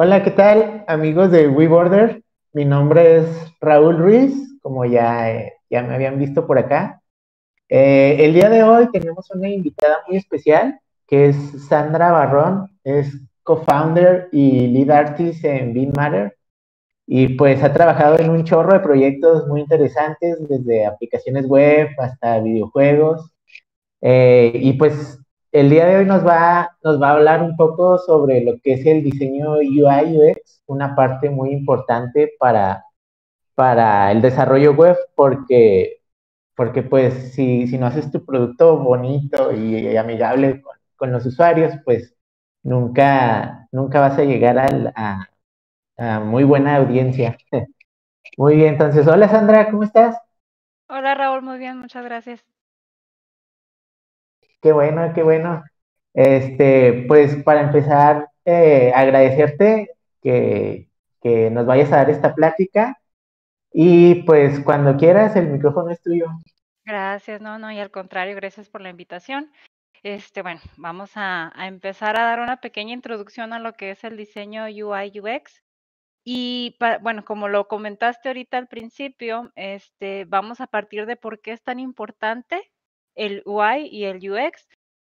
Hola, ¿qué tal amigos de WeBorder? Mi nombre es Raúl Ruiz, como ya, eh, ya me habían visto por acá. Eh, el día de hoy tenemos una invitada muy especial, que es Sandra Barrón, es co-founder y lead artist en Bean Matter. Y pues ha trabajado en un chorro de proyectos muy interesantes, desde aplicaciones web hasta videojuegos. Eh, y pues el día de hoy nos va, nos va a hablar un poco sobre lo que es el diseño UI UX, una parte muy importante para, el desarrollo web, porque, porque pues si, si no haces tu producto bonito y, amigable con, los usuarios, pues nunca, nunca vas a llegar a muy buena audiencia. muy bien, entonces, hola Sandra, ¿cómo estás? Hola Raúl, muy bien, muchas gracias. Qué bueno, qué bueno. Este, pues para empezar, eh, agradecerte que, que nos vayas a dar esta plática y pues cuando quieras el micrófono es tuyo. Gracias, no, no, y al contrario, gracias por la invitación. Este, bueno, vamos a, empezar a dar una pequeña introducción a lo que es el diseño UI UX. Y bueno, como lo comentaste ahorita al principio, este, vamos a partir de por qué es tan importante el UI y el UX.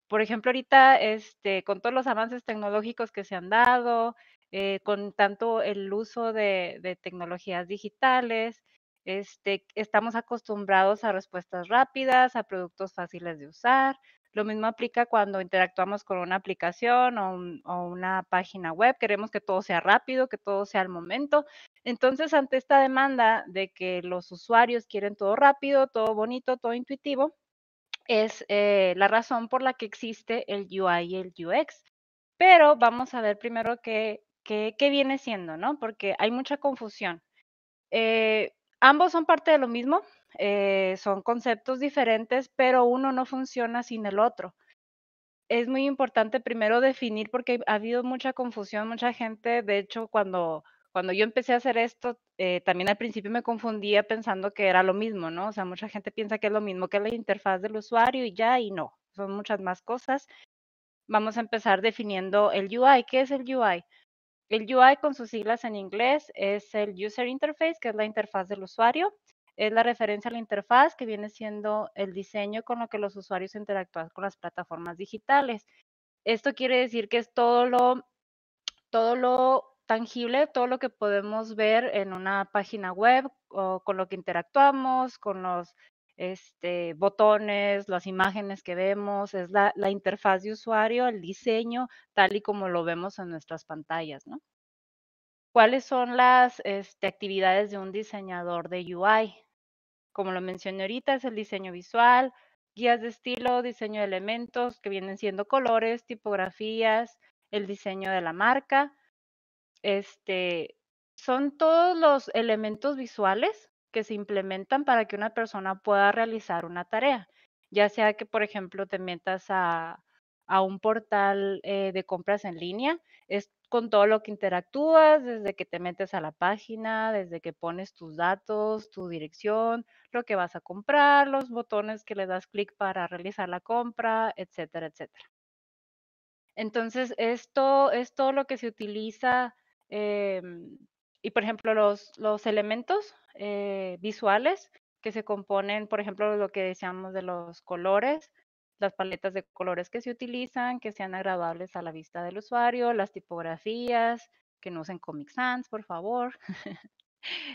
Por ejemplo, ahorita este, con todos los avances tecnológicos que se han dado, eh, con tanto el uso de, tecnologías digitales, este, estamos acostumbrados a respuestas rápidas, a productos fáciles de usar. Lo mismo aplica cuando interactuamos con una aplicación o, o, una página web. Queremos que todo sea rápido, que todo sea al momento. Entonces, ante esta demanda de que los usuarios quieren todo rápido, todo bonito, todo intuitivo, es eh, la razón por la que existe el UI y el UX. Pero vamos a ver primero qué, qué, viene siendo, ¿no? Porque hay mucha confusión. Eh, ambos son parte de lo mismo, eh, son conceptos diferentes, pero uno no funciona sin el otro. Es muy importante primero definir porque ha habido mucha confusión, mucha gente, de hecho, cuando cuando yo empecé a hacer esto, eh, también al principio me confundía pensando que era lo mismo, ¿no? O sea, mucha gente piensa que es lo mismo que la interfaz del usuario y ya, y no, son muchas más cosas. Vamos a empezar definiendo el UI. ¿Qué es el UI? El UI con sus siglas en inglés es el User Interface, que es la interfaz del usuario. Es la referencia a la interfaz que viene siendo el diseño con lo que los usuarios interactúan con las plataformas digitales. Esto quiere decir que es todo lo, todo lo tangible, todo lo que podemos ver en una página web o con lo que interactuamos, con los este, botones, las imágenes que vemos, es la, interfaz de usuario, el diseño, tal y como lo vemos en nuestras pantallas, ¿no? ¿Cuáles son las este, actividades de un diseñador de UI? Como lo mencioné ahorita, es el diseño visual, guías de estilo, diseño de elementos que vienen siendo colores, tipografías, el diseño de la marca, este, son todos los elementos visuales que se implementan para que una persona pueda realizar una tarea, ya sea que, por ejemplo, te metas a, un portal eh, de compras en línea, es con todo lo que interactúas, desde que te metes a la página, desde que pones tus datos, tu dirección, lo que vas a comprar, los botones que le das clic para realizar la compra, etcétera, etcétera. Entonces, esto es todo lo que se utiliza Em, y por ejemplo, los, los elementos eh, visuales que se componen, por ejemplo, lo que decíamos de los colores, las paletas de colores que se utilizan, que sean agradables a la vista del usuario, las tipografías, que no usen Comic Sans, por favor.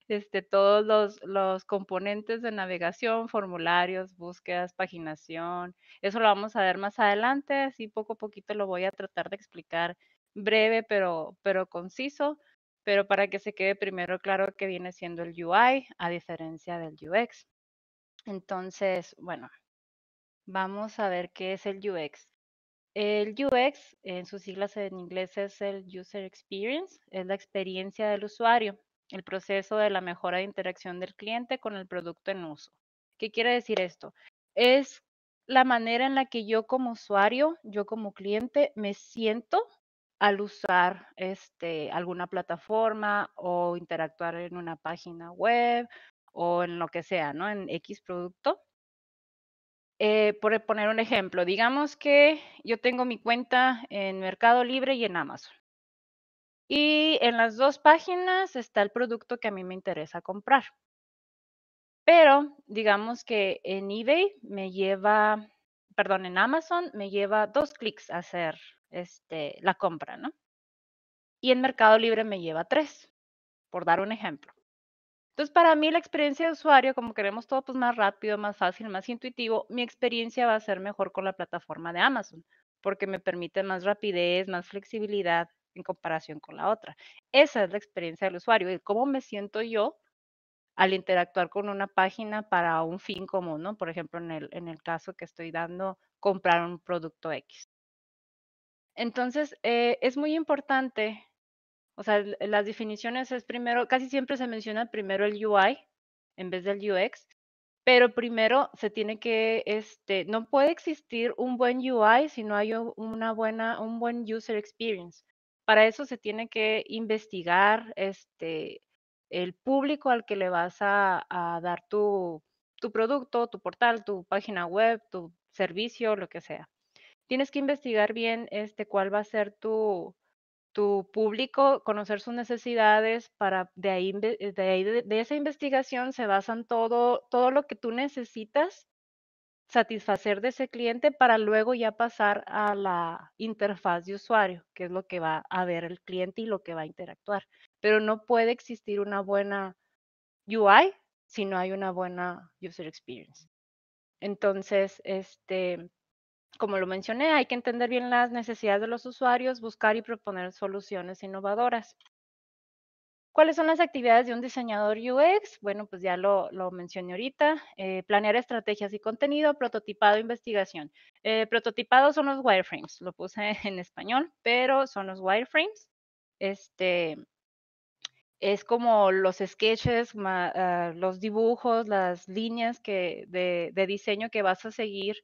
Este, todos los, los, componentes de navegación, formularios, búsquedas, paginación. Eso lo vamos a ver más adelante, así poco a poquito lo voy a tratar de explicar breve pero, pero conciso, pero para que se quede primero claro que viene siendo el UI a diferencia del UX. Entonces, bueno, vamos a ver qué es el UX. El UX, en sus siglas en inglés, es el User Experience, es la experiencia del usuario, el proceso de la mejora de interacción del cliente con el producto en uso. ¿Qué quiere decir esto? Es la manera en la que yo como usuario, yo como cliente, me siento al usar este, alguna plataforma o interactuar en una página web o en lo que sea, ¿no? En X producto. Eh, por e, poner un ejemplo, digamos que yo tengo mi cuenta en Mercado Libre y en Amazon. Y en las dos páginas está el producto que a mí me interesa comprar. Pero digamos que en eBay me lleva, perdón, en Amazon me lleva dos clics a hacer este, la compra, ¿no? Y en Mercado Libre me lleva tres, por dar un ejemplo. Entonces, para mí la experiencia de usuario, como queremos todo pues, más rápido, más fácil, más intuitivo, mi experiencia va a ser mejor con la plataforma de Amazon, porque me permite más rapidez, más flexibilidad en comparación con la otra. Esa es la experiencia del usuario, y cómo me siento yo al interactuar con una página para un fin común, ¿no? Por ejemplo, en el, en el caso que estoy dando, comprar un producto X. Entonces, eh, es muy importante, o sea, las definiciones es primero, casi siempre se menciona primero el UI en vez del UX, pero primero se tiene que, este, no puede existir un buen UI si no hay una buena, un buen user experience. Para eso se tiene que investigar este, el público al que le vas a, a dar tu, tu producto, tu portal, tu página web, tu servicio, lo que sea tienes que investigar bien este, cuál va a ser tu, tu público, conocer sus necesidades para de ahí, eh, de, ahí, de esa investigación se basan todo, todo lo que tú necesitas satisfacer de ese cliente para luego ya pasar a la interfaz de usuario, que es lo que va a ver el cliente y lo que va a interactuar. Pero no puede existir una buena UI si no hay una buena user experience. Entonces, este, como lo mencioné, hay que entender bien las necesidades de los usuarios, buscar y proponer soluciones innovadoras. ¿Cuáles son las actividades de un diseñador UX? Bueno, pues ya lo, mencioné ahorita. Eh, planear estrategias y contenido, prototipado, e investigación. Eh, prototipado son los wireframes, lo puse en español, pero son los wireframes. Este, es como los sketches, ah, los dibujos, las líneas de, de diseño que vas a seguir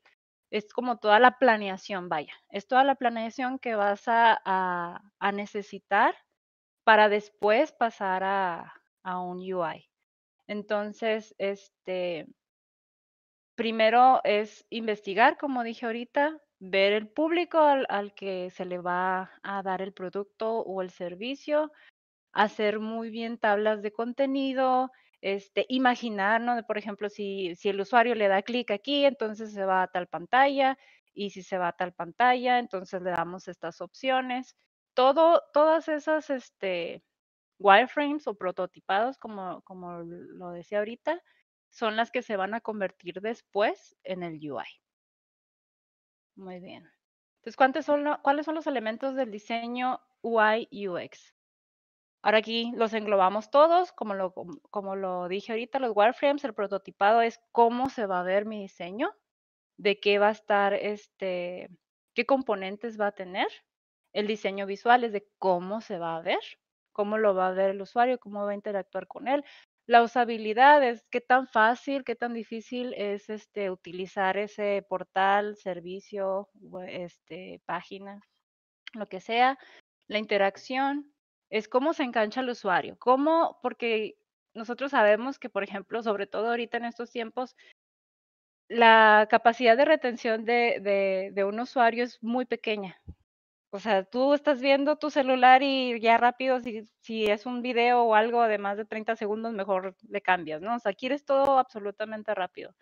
es como toda la planeación, vaya, es toda la planeación que vas a, a, necesitar para después pasar a, a, un UI. Entonces, este, primero es investigar, como dije ahorita, ver el público al que se le va a dar el producto o el servicio, hacer muy bien tablas de contenido, este, imaginar, por ejemplo, si, el usuario le da clic aquí, entonces se va a tal pantalla, y si se va a tal pantalla, entonces le damos estas opciones. todas esas este, wireframes o prototipados, como, como lo decía ahorita, son las que se van a convertir después en el UI. Muy bien. Entonces, son, ¿cuáles son los elementos del diseño UI UX? Ahora aquí los englobamos todos, como lo, como lo dije ahorita, los wireframes, el prototipado es cómo se va a ver mi diseño, de qué va a estar, este, qué componentes va a tener. El diseño visual es de cómo se va a ver, cómo lo va a ver el usuario, cómo va a interactuar con él. La usabilidad es qué tan fácil, qué tan difícil es este, utilizar ese portal, servicio, este, página, lo que sea. La interacción, es cómo se engancha el usuario, cómo, porque nosotros sabemos que, por ejemplo, sobre todo ahorita en estos tiempos, la capacidad de retención de, un usuario es muy pequeña. O sea, tú estás viendo tu celular y ya rápido, si, si es un video o algo de más de 30 segundos, mejor le cambias, ¿no? O sea, quieres todo absolutamente rápido.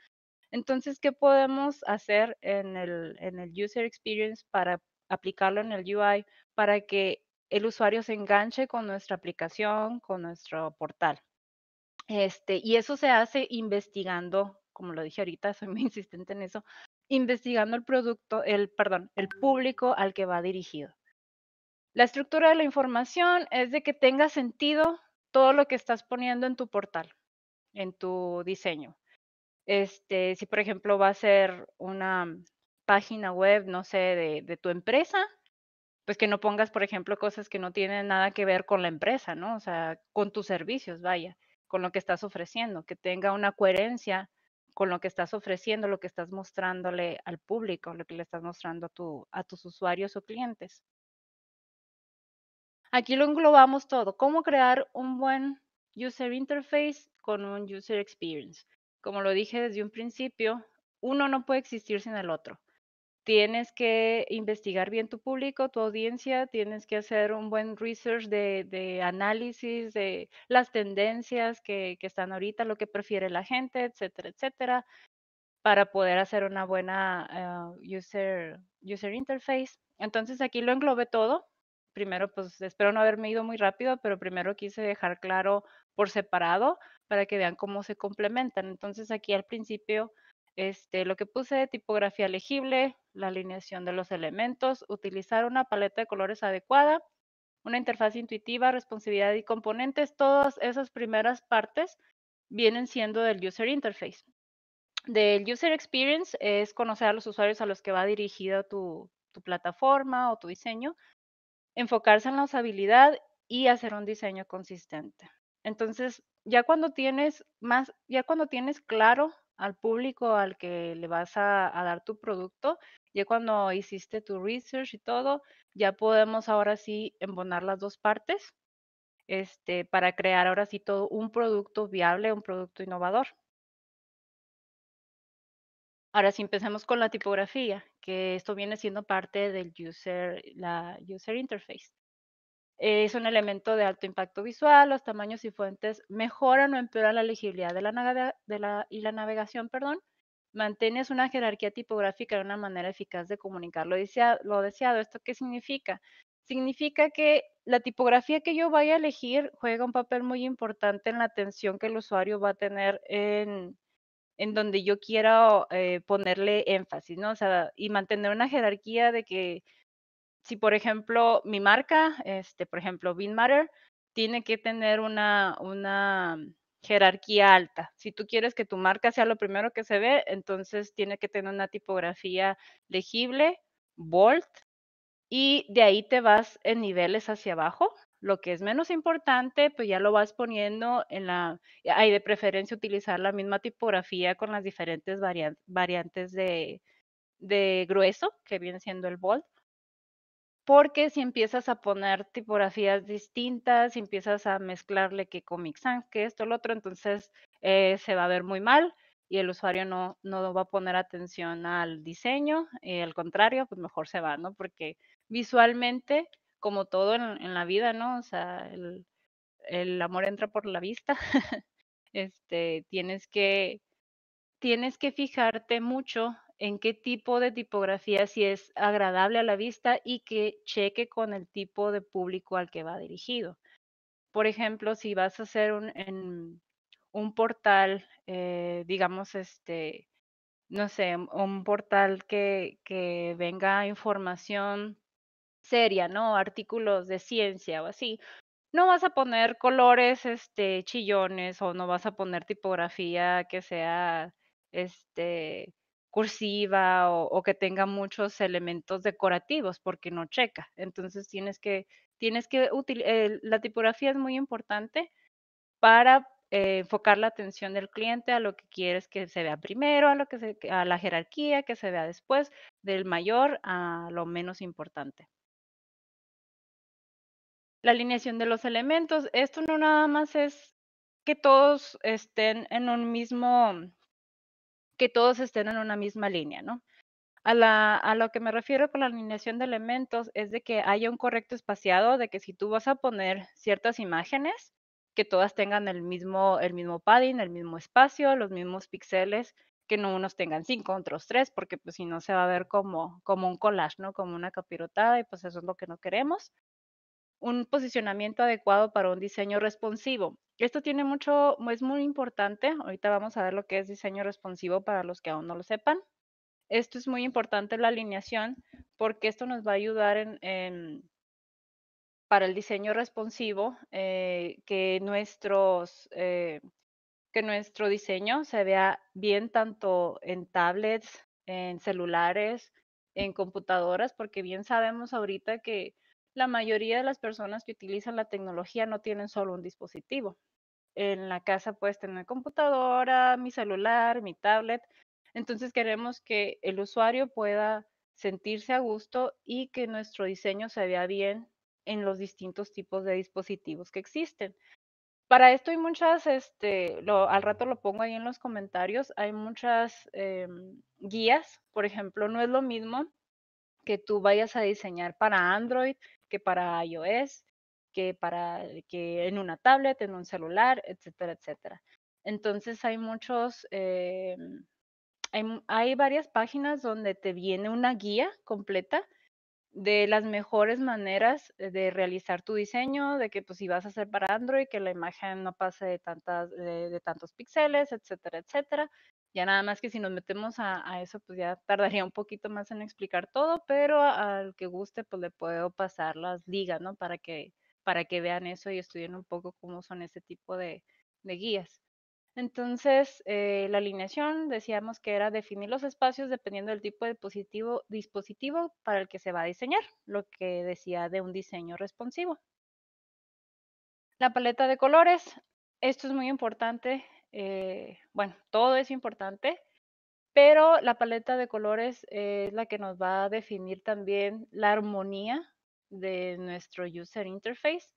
Entonces, ¿qué podemos hacer en el, en el user experience para aplicarlo en el UI para que el usuario se enganche con nuestra aplicación, con nuestro portal. Este, y eso se hace investigando, como lo dije ahorita, soy muy insistente en eso, investigando el producto, el, perdón, el público al que va dirigido. La estructura de la información es de que tenga sentido todo lo que estás poniendo en tu portal, en tu diseño. Este, si por ejemplo va a ser una página web, no sé, de tu empresa, pues que no pongas, por ejemplo, cosas que no tienen nada que ver con la empresa, ¿no? O sea, con tus servicios, vaya, con lo que estás ofreciendo, que tenga una coherencia con lo que estás ofreciendo, lo que estás mostrándole al público, lo que le estás mostrando a, tu, a tus usuarios o clientes. Aquí lo englobamos todo, cómo crear un buen user interface con un user experience. Como lo dije desde un principio, uno no puede existir sin el otro tienes que investigar bien tu público, tu audiencia, tienes que hacer un buen research de, análisis de las tendencias que, están ahorita, lo que prefiere la gente, etcétera, etcétera, para poder hacer una buena eh, user, user interface. Entonces aquí lo englobé todo. Primero, pues espero no haberme ido muy rápido, pero primero quise dejar claro por separado para que vean cómo se complementan. Entonces aquí al principio este, lo que puse, tipografía legible, la alineación de los elementos, utilizar una paleta de colores adecuada, una interfaz intuitiva, responsabilidad y componentes, todas esas primeras partes vienen siendo del user interface. Del user experience es conocer a los usuarios a los que va dirigida tu, tu plataforma o tu diseño, enfocarse en la usabilidad y hacer un diseño consistente. Entonces, ya cuando tienes más, ya cuando tienes claro al público al que le vas a, dar tu producto. Ya cuando hiciste tu research y todo, ya podemos ahora sí embonar las dos partes este, para crear ahora sí todo un producto viable, un producto innovador. Ahora sí empecemos con la tipografía, que esto viene siendo parte del user, la user interface es un elemento de alto impacto visual, los tamaños y fuentes mejoran o empeoran la legibilidad de la, de la, y la navegación, perdón. Mantienes una jerarquía tipográfica de una manera eficaz de comunicar lo, deseado. ¿Esto qué significa? Significa que la tipografía que yo vaya a elegir juega un papel muy importante en la atención que el usuario va a tener en, en donde yo quiera eh, ponerle énfasis, ¿no? O sea, y mantener una jerarquía de que si por ejemplo mi marca, este, por ejemplo Bean Matter, tiene que tener una, una jerarquía alta. Si tú quieres que tu marca sea lo primero que se ve, entonces tiene que tener una tipografía legible, bold, y de ahí te vas en niveles hacia abajo. Lo que es menos importante, pues ya lo vas poniendo en la... Hay de preferencia utilizar la misma tipografía con las diferentes variantes de, de grueso, que viene siendo el bold porque si empiezas a poner tipografías distintas, si empiezas a mezclarle que Comic ah, que esto, lo otro, entonces eh, se va a ver muy mal y el usuario no, no va a poner atención al diseño, eh, al contrario, pues mejor se va, ¿no? Porque visualmente, como todo en, la vida, ¿no? O sea, el, amor entra por la vista, este, tienes que, tienes que fijarte mucho en qué tipo de tipografía si es agradable a la vista y que cheque con el tipo de público al que va dirigido. Por ejemplo, si vas a hacer un, un portal, eh, digamos, este, no sé, un portal que, que venga información seria, ¿no? Artículos de ciencia o así. No vas a poner colores este, chillones o no vas a poner tipografía que sea este cursiva o, que tenga muchos elementos decorativos porque no checa. Entonces tienes que, tienes que la tipografía es muy importante para eh, enfocar la atención del cliente a lo que quieres que se vea primero, a, lo que se, a la jerarquía que se vea después, del mayor a lo menos importante. La alineación de los elementos, esto no nada más es que todos estén en un mismo que todos estén en una misma línea, ¿no? A, lo que me refiero con la alineación de elementos es de que haya un correcto espaciado, de que si tú vas a poner ciertas imágenes, que todas tengan el mismo, el mismo padding, el mismo espacio, los mismos píxeles, que no unos tengan cinco, otros tres, porque pues si no se va a ver como, como un collage, ¿no? Como una capirotada y pues eso es lo que no queremos un posicionamiento adecuado para un diseño responsivo. Esto tiene mucho, es muy importante. Ahorita vamos a ver lo que es diseño responsivo para los que aún no lo sepan. Esto es muy importante, la alineación, porque esto nos va a ayudar en, para el diseño responsivo, eh, que, nuestros, eh, que nuestro diseño se vea bien tanto en tablets, en celulares, en computadoras, porque bien sabemos ahorita que la mayoría de las personas que utilizan la tecnología no tienen solo un dispositivo. En la casa puedes tener computadora, mi celular, mi tablet. Entonces queremos que el usuario pueda sentirse a gusto y que nuestro diseño se vea bien en los distintos tipos de dispositivos que existen. Para esto hay muchas, este, al rato lo pongo ahí en los comentarios, hay muchas em, guías, por ejemplo, no es lo mismo que tú vayas a diseñar para Android que para iOS, que, para, eh, que en una tablet, en un celular, etcétera, etcétera. Entonces hay muchos, em, hay varias páginas donde te viene una guía completa de las mejores maneras eh, de realizar tu diseño, de que pues si vas a hacer para Android, que la imagen no pase de, tantas, de, tantos píxeles, etcétera, etcétera. Ya nada más que si nos metemos a, eso, pues ya tardaría un poquito más en explicar todo, pero al que guste, pues le puedo pasar las ligas, ¿no? Para que, para que vean eso y estudien un poco cómo son ese tipo de, de guías. Entonces, eh, la alineación decíamos que era definir los espacios dependiendo del tipo de dispositivo, para el que se va a diseñar, lo que decía de un diseño responsivo. La paleta de colores, esto es muy importante, eh, bueno, todo es importante, pero la paleta de colores es la que nos va a definir también la armonía de nuestro user interface,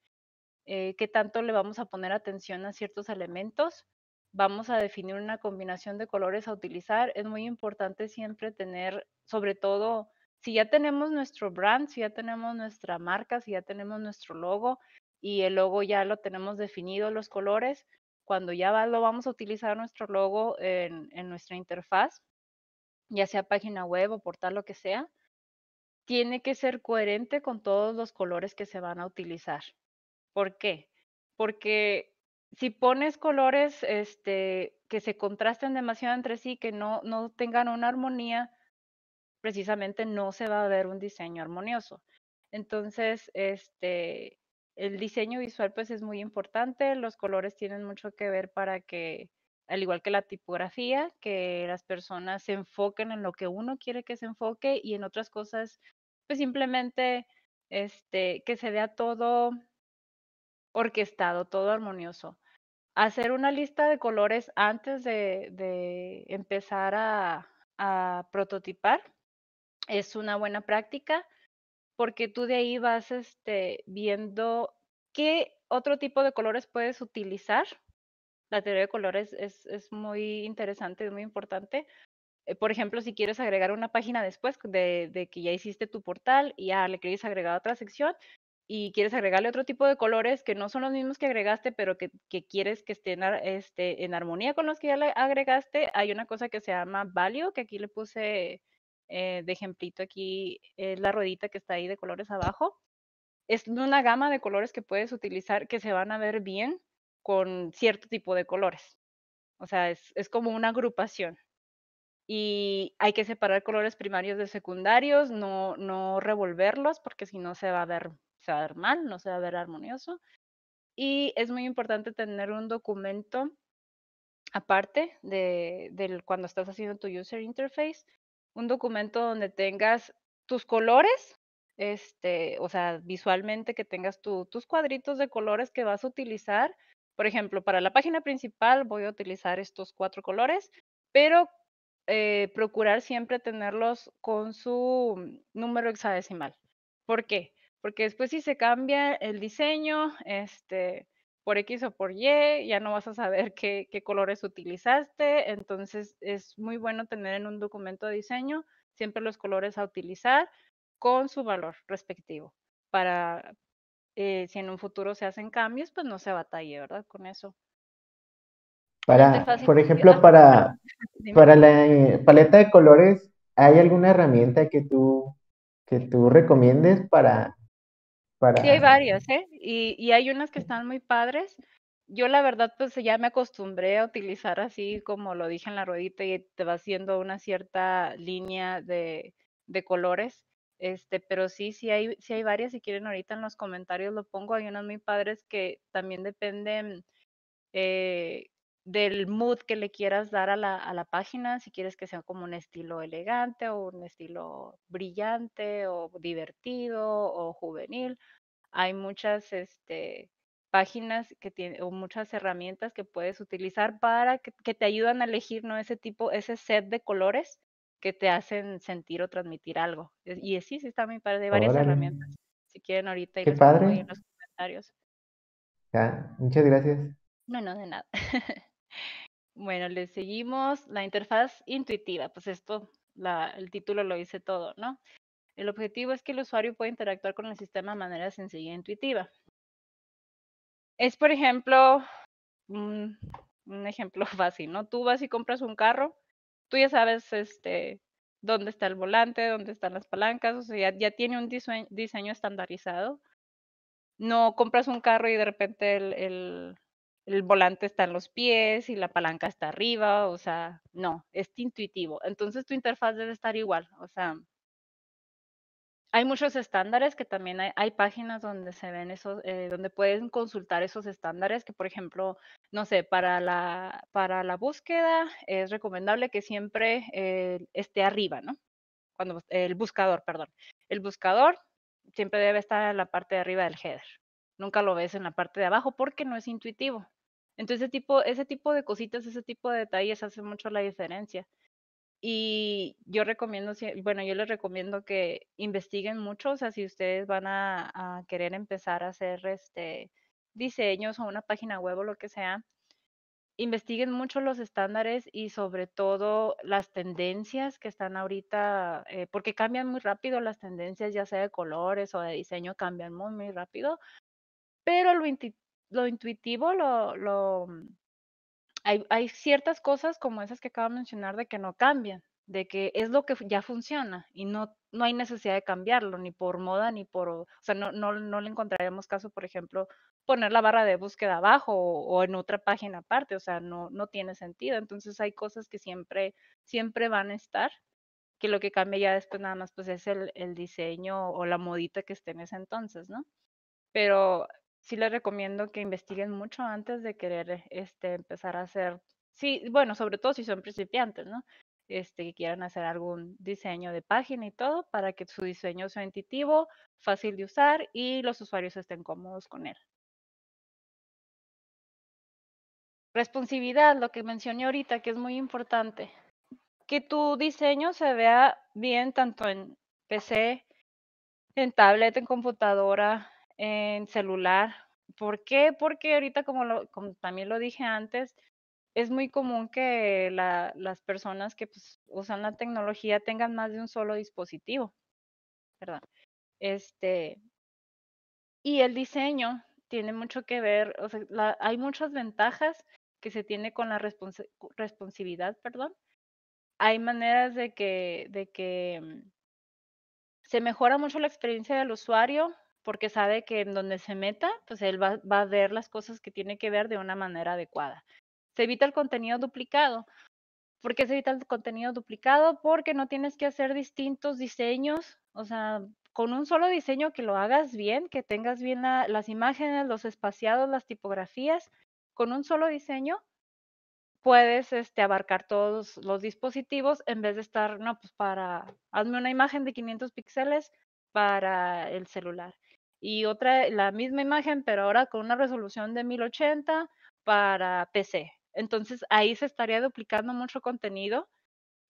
eh, qué tanto le vamos a poner atención a ciertos elementos vamos a definir una combinación de colores a utilizar. Es muy importante siempre tener, sobre todo, si ya tenemos nuestro brand, si ya tenemos nuestra marca, si ya tenemos nuestro logo y el logo ya lo tenemos definido, los colores, cuando ya lo vamos a utilizar nuestro logo en, en nuestra interfaz, ya sea página web o portal, lo que sea, tiene que ser coherente con todos los colores que se van a utilizar. ¿Por qué? Porque si pones colores este, que se contrasten demasiado entre sí, que no, no tengan una armonía, precisamente no se va a ver un diseño armonioso. Entonces, este, el diseño visual pues es muy importante, los colores tienen mucho que ver para que, al igual que la tipografía, que las personas se enfoquen en lo que uno quiere que se enfoque y en otras cosas, pues simplemente este, que se vea todo orquestado, todo armonioso. Hacer una lista de colores antes de, empezar a, prototipar es una buena práctica porque tú de ahí vas este, viendo qué otro tipo de colores puedes utilizar. La teoría de colores es, muy interesante, es muy importante. Eh, por ejemplo, si quieres agregar una página después de, que ya hiciste tu portal, ya le quieres agregar otra sección, y quieres agregarle otro tipo de colores que no son los mismos que agregaste, pero que, quieres que estén este, en armonía con los que ya le agregaste, hay una cosa que se llama value, que aquí le puse eh, de ejemplito aquí es la ruedita que está ahí de colores abajo. Es una gama de colores que puedes utilizar que se van a ver bien con cierto tipo de colores. O sea, es, es como una agrupación. Y hay que separar colores primarios de secundarios, no, no revolverlos porque si no se va a ver se va a ver mal, no se va a ver armonioso. Y es muy importante tener un documento aparte de, cuando estás haciendo tu user interface, un documento donde tengas tus colores, este, o sea, visualmente que tengas tu, tus cuadritos de colores que vas a utilizar. Por ejemplo, para la página principal voy a utilizar estos cuatro colores, pero eh, procurar siempre tenerlos con su número hexadecimal. ¿Por qué? porque después si se cambia el diseño, este, por X o por Y, ya no vas a saber qué, colores utilizaste, entonces es muy bueno tener en un documento de diseño siempre los colores a utilizar con su valor respectivo, para eh, si en un futuro se hacen cambios, pues no se batalle, ¿verdad? Con eso. Para, por ejemplo, para, para la eh, paleta de colores, ¿hay alguna herramienta que tú, que tú recomiendes para Sí, hay varias, ¿eh? Y, hay unas que están muy padres. Yo la verdad, pues ya me acostumbré a utilizar así, como lo dije en la ruedita, y te va haciendo una cierta línea de, colores. Este, pero sí, sí hay, sí hay varias, si quieren ahorita en los comentarios lo pongo, hay unas muy padres que también dependen eh, del mood que le quieras dar a la, a la, página, si quieres que sea como un estilo elegante o un estilo brillante o divertido o juvenil. Hay muchas este, páginas que tienen o muchas herramientas que puedes utilizar para que, te ayudan a elegir ¿no? ese tipo, ese set de colores que te hacen sentir o transmitir algo. Y sí, sí está mi padre, hay varias herramientas. Si quieren ahorita en los comentarios. Ya, muchas gracias. No, no, de nada. Bueno, le seguimos la interfaz intuitiva. Pues esto, el título lo dice todo, ¿no? El objetivo es que el usuario pueda interactuar con el sistema de manera sencilla e intuitiva. Es, por ejemplo, un, ejemplo fácil, ¿no? Tú vas y compras un carro, tú ya sabes este, dónde está el volante, dónde están las palancas, o sea, ya, tiene un diseño, diseño estandarizado. No compras un carro y de repente el el volante está en los pies y la palanca está arriba, o sea, no, es intuitivo. Entonces tu interfaz debe estar igual, o sea, hay muchos estándares que también hay, páginas donde se ven esos, eh, donde pueden consultar esos estándares que, por ejemplo, no sé, para la, para la búsqueda es recomendable que siempre eh, esté arriba, ¿no? Cuando, el buscador, perdón. El buscador siempre debe estar en la parte de arriba del header. Nunca lo ves en la parte de abajo porque no es intuitivo. Entonces, tipo, ese tipo de cositas, ese tipo de detalles hace mucho la diferencia. Y yo recomiendo, bueno, yo les recomiendo que investiguen mucho, o sea, si ustedes van a, querer empezar a hacer este diseños o una página web o lo que sea, investiguen mucho los estándares y sobre todo las tendencias que están ahorita, eh, porque cambian muy rápido las tendencias, ya sea de colores o de diseño, cambian muy, muy rápido. Pero lo, lo intuitivo, lo, lo mm, hay, hay, ciertas cosas como esas que acabo de mencionar de que no cambian, de que es lo que ya funciona y no, no hay necesidad de cambiarlo, ni por moda, ni por, o sea, no, no, le encontraríamos caso, por ejemplo, poner la barra de búsqueda abajo o, en otra página aparte, o sea, no, no tiene sentido. Entonces hay cosas que siempre, siempre van a estar, que lo que cambia ya después nada más pues es el, el diseño o la modita que esté en ese entonces, ¿no? Pero sí les recomiendo que investiguen mucho antes de querer este, empezar a hacer, sí, bueno, sobre todo si son principiantes, ¿no? Este, que quieran hacer algún diseño de página y todo para que su diseño sea intuitivo, fácil de usar y los usuarios estén cómodos con él. Responsividad, lo que mencioné ahorita, que es muy importante. Que tu diseño se vea bien tanto en PC, en tablet, en computadora, en celular. ¿Por qué? Porque ahorita, como, también lo dije antes, es muy común que las personas que pues, usan la tecnología tengan más de un solo dispositivo, Este, y el diseño tiene mucho que ver, o sea, hay muchas ventajas que se tiene con la responsividad, perdón. Hay maneras de que, de que mm, se mejora mucho la experiencia del usuario porque sabe que en donde se meta, pues él va, a ver las cosas que tiene que ver de una manera adecuada. Se evita el contenido duplicado. ¿Por qué se evita el contenido duplicado? Porque no tienes que hacer distintos diseños, o sea, con un solo diseño que lo hagas bien, que tengas bien las imágenes, los espaciados, las tipografías, con un solo diseño puedes este, abarcar todos los dispositivos en vez de estar, no, pues para, hazme una imagen de 500 píxeles para el celular y otra, la misma imagen, pero ahora con una resolución de 1080 para PC. Entonces ahí se estaría duplicando mucho contenido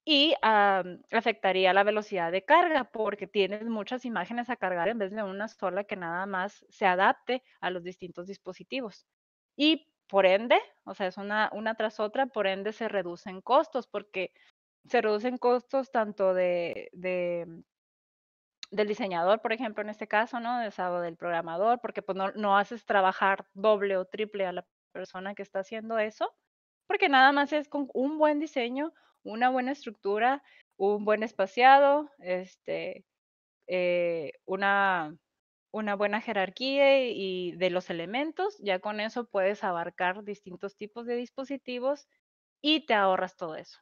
y afectaría la velocidad de carga porque tienes muchas imágenes a cargar en vez de una sola que nada más se adapte a los distintos dispositivos. Y por ende, o sea, es una, una tras otra, por ende se reducen costos porque se reducen costos tanto de del diseñador, por ejemplo, en este caso, ¿no? De del programador, porque pues no, haces trabajar doble o triple a la persona que está haciendo eso, porque nada más es con un buen diseño, una buena estructura, un buen espaciado, este, eh, una, una buena jerarquía y de los elementos, ya con eso puedes abarcar distintos tipos de dispositivos y te ahorras todo eso.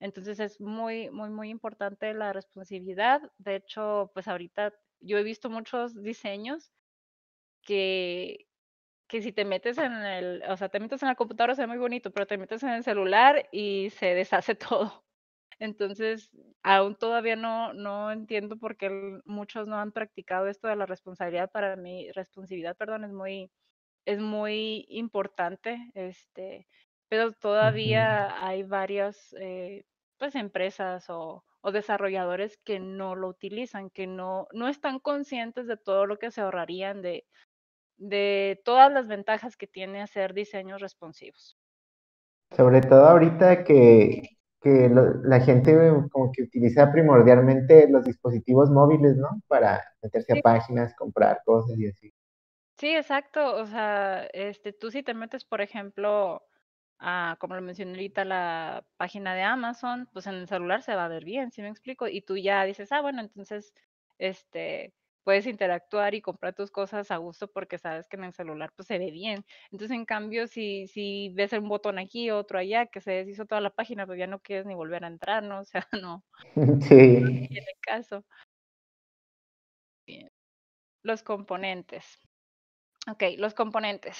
Entonces es muy, muy, muy importante la responsabilidad. De hecho, pues ahorita yo he visto muchos diseños que, que si te metes en el, o sea, te metes en la computadora se ve muy bonito, pero te metes en el celular y se deshace todo. Entonces, aún todavía no, no entiendo por qué muchos no han practicado esto de la responsabilidad. Para mí, responsabilidad, perdón, es muy, es muy importante. Este, pero todavía hay varias eh, pues, empresas o, desarrolladores que no lo utilizan, que no, no están conscientes de todo lo que se ahorrarían, de, de todas las ventajas que tiene hacer diseños responsivos. Sobre todo ahorita que, la gente como que utiliza primordialmente los dispositivos móviles, ¿no? Para meterse a páginas, comprar cosas y así. Sí, exacto. O sea, este, tú si te metes, por ejemplo, Ah, como lo mencioné ahorita, la página de Amazon, pues en el celular se va a ver bien, si me explico? Y tú ya dices, ah, bueno, entonces, este, puedes interactuar y comprar tus cosas a gusto porque sabes que en el celular pues se ve bien. Entonces, en cambio, si, si ves un botón aquí, otro allá, que se deshizo toda la página, pues ya no quieres ni volver a entrar, ¿no? O sea, no. Sí. en caso. Los componentes. Ok, los componentes.